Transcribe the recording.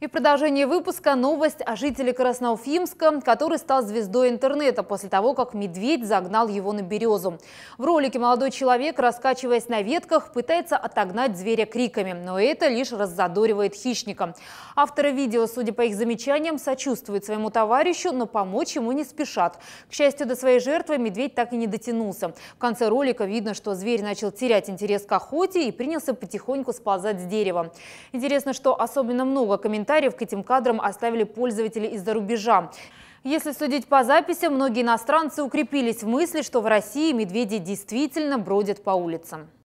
И в продолжении выпуска новость о жителе Красноуфимска, который стал звездой интернета после того, как медведь загнал его на березу. В ролике молодой человек, раскачиваясь на ветках, пытается отогнать зверя криками, но это лишь раззадоривает хищника. Авторы видео, судя по их замечаниям, сочувствуют своему товарищу, но помочь ему не спешат. К счастью, до своей жертвы медведь так и не дотянулся. В конце ролика видно, что зверь начал терять интерес к охоте и принялся потихоньку сползать с дерева. Интересно, что особенно много комментариев комментариев к этим кадрам оставили пользователи из-за рубежа. Если судить по записям, многие иностранцы укрепились в мысли, что в России медведи действительно бродят по улицам.